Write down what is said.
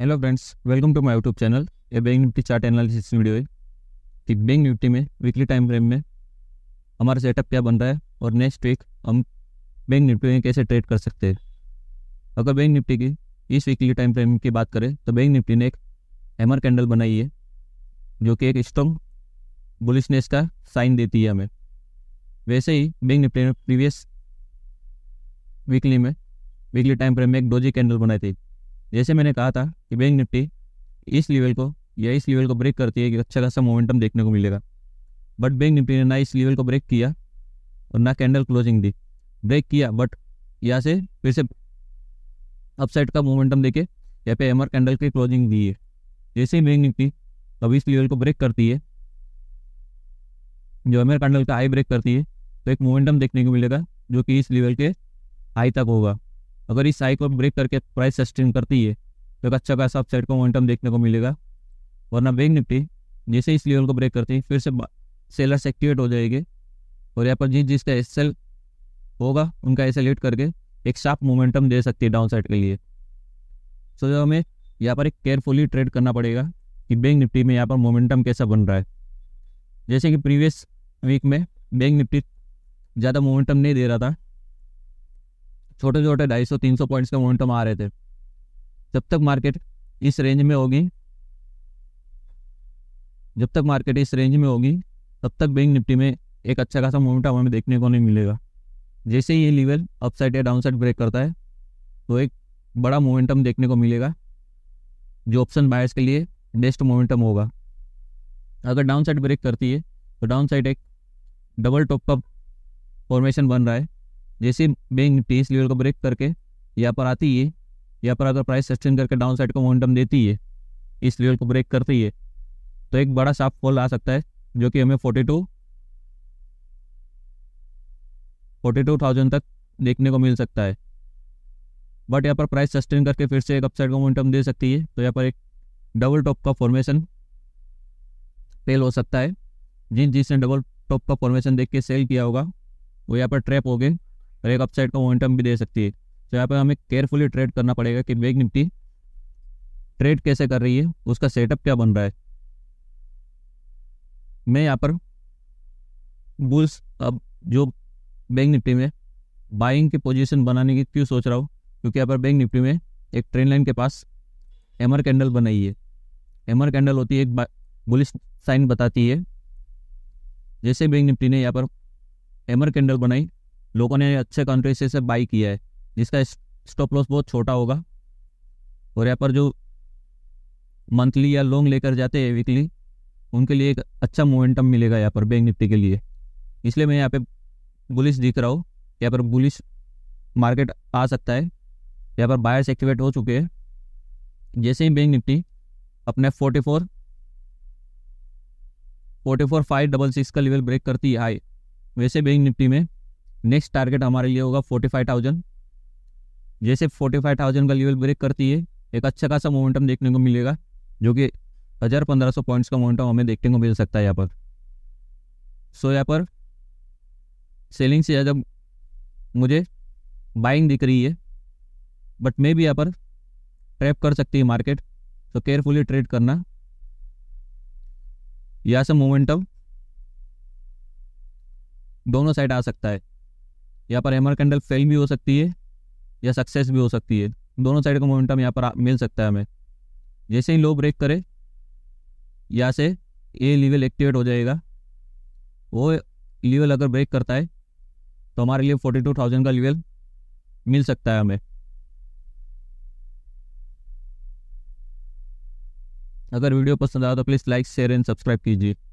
hello friends welcome to my YouTube channel ये bank Nifty chart analysis video है कि bank Nifty में weekly time frame में हमारा सेटअप क्या बन रहा है और नेक्स्ट वीक हम बैंक निफ्टी में कैसे ट्रेड कर सकते हैं अगर बैंक निफ्टी की इस वीकली टाइम फ्रेम की बात करें तो बैंक निफ्टी ने एक हैमर कैंडल बनाई है जो कि एक स्ट्रॉन्ग बुलिशनेस का साइन देती है हमें वैसे ही बैंक निफ्टी ने प्रीवियस वीकली में वीकली टाइम फ्रेम में एक डोजी कैंडल बनाई थी जैसे मैंने कहा था कि बैंक निफ्टी इस लेवल को या इस लेवल को ब्रेक करती है कि अच्छा खासा मोमेंटम देखने को मिलेगा बट बैंक निफ्टी ने ना इस लेवल को ब्रेक किया और ना कैंडल क्लोजिंग दी ब्रेक किया बट यहाँ से फिर से अपसाइड का मोमेंटम देके यहाँ पे एमआर कैंडल की क्लोजिंग दी है जैसे ही बैंक निफ्टी अब इस लेवल को ब्रेक करती है जो एमआर कैंडल का हाई ब्रेक करती है तो एक मोमेंटम देखने को मिलेगा जो कि इस लेवल के हाई तक होगा अगर इस हाई को ब्रेक करके प्राइस सस्टेन करती है तो एक अच्छा खासा अपसाइड का मोमेंटम देखने को मिलेगा वरना बैंक निफ्टी जैसे इस लेवल को ब्रेक करती हैं फिर से सेलर्स एक्टिवेट हो जाएंगे और यहाँ पर जिस जिसका एस होगा उनका एस एल करके एक शार्प मोमेंटम दे सकती है डाउन साइड के लिए सो so, जो हमें यहाँ पर एक केयरफुली ट्रेड करना पड़ेगा कि बैंक निफ्टी में यहाँ पर मोमेंटम कैसा बन रहा है जैसे कि प्रीवियस वीक में बैंक निफ्टी ज़्यादा मोमेंटम नहीं दे रहा था छोटे छोटे ढाई सौ तीन सौ पॉइंट्स का मोमेंटम आ रहे थे जब तक मार्केट इस रेंज में होगी जब तक मार्केट इस रेंज में होगी तब तक बैंक निफ्टी में एक अच्छा खासा मोमेंटम हमें देखने को नहीं मिलेगा जैसे ही ये लेवल अपसाइड या डाउनसाइड ब्रेक करता है तो एक बड़ा मोमेंटम देखने को मिलेगा जो ऑप्शन बायर्स के लिए बेस्ट मोमेंटम होगा अगर डाउन साइड ब्रेक करती है तो डाउन साइड एक डबल टॉप का फॉर्मेशन बन रहा है जैसे बैंक इस लेवल को ब्रेक करके यहाँ पर आती है यहाँ पर अगर प्राइस सस्टेन करके डाउन साइड को मोमेंटम देती है इस लेवल को ब्रेक करती है तो एक बड़ा साफ फॉल आ सकता है जो कि हमें forty two forty two thousand तक देखने को मिल सकता है बट यहाँ पर प्राइस सस्टेन करके फिर से एक अपसाइड को मोमेंटम दे सकती है तो यहाँ पर एक डबल टॉप का फॉर्मेशन फेल हो सकता है जिन जिसने डबल टॉप का फॉर्मेशन देख के सेल किया होगा वो यहाँ पर ट्रैप हो गए और एक अपसाइड का मोमेंटम भी दे सकती है तो यहाँ पर हमें केयरफुली ट्रेड करना पड़ेगा कि बैंक निफ्टी ट्रेड कैसे कर रही है उसका सेटअप क्या बन रहा है मैं यहाँ पर बुल्स अब जो बैंक निफ्टी में बाइंग की पोजीशन बनाने की क्यों सोच रहा हूँ क्योंकि यहाँ पर बैंक निफ्टी में एक ट्रेन लाइन के पास एमर कैंडल बनाई है एमर कैंडल होती है एक बुलिस साइन बताती है जैसे बैंक निफ्टी ने यहाँ पर एमर कैंडल बनाई लोगों ने अच्छे कंट्री से बाई किया है जिसका स्टॉप लॉस बहुत छोटा होगा और यहाँ पर जो मंथली या लॉन्ग लेकर जाते हैं वीकली उनके लिए एक अच्छा मोमेंटम मिलेगा यहाँ पर बैंक निफ्टी के लिए इसलिए मैं यहाँ पे बुलिश दिख रहा हूँ यहाँ पर बुलिश मार्केट आ सकता है यहाँ पर बायर्स एक्टिवेट हो चुके हैं जैसे ही बैंक निफ्टी अपने 44 फोर फाइव डबल सिक्स का लेवल ब्रेक करती है हाई वैसे बैंक निफ्टी में नेक्स्ट टारगेट हमारे लिए होगा फोर्टी फाइव थाउजेंड जैसे फोर्टी फाइव थाउजेंड का लेवल ब्रेक करती है एक अच्छा खासा मोमेंटम देखने को मिलेगा जो कि हज़ार पंद्रह सौ पॉइंट्स का मोमेंटम हमें देखने को मिल सकता है यहाँ पर सो यहाँ पर सेलिंग से ज़्यादा मुझे बाइंग दिख रही है बट मे भी यहाँ पर ट्रैप कर सकती है मार्केट तो केयरफुली ट्रेड करना यह से मोमेंटम दोनों साइड आ सकता है यहाँ पर हेमर कैंडल फेल भी हो सकती है या सक्सेस भी हो सकती है दोनों साइड का मोमेंटम यहाँ पर मिल सकता है हमें जैसे ही लो ब्रेक करे यहाँ से ये लेवल एक्टिवेट हो जाएगा वो लेवल अगर ब्रेक करता है तो हमारे लिए फोर्टी टू थाउजेंड का लेवल मिल सकता है हमें अगर वीडियो पसंद आया तो please like share and subscribe कीजिए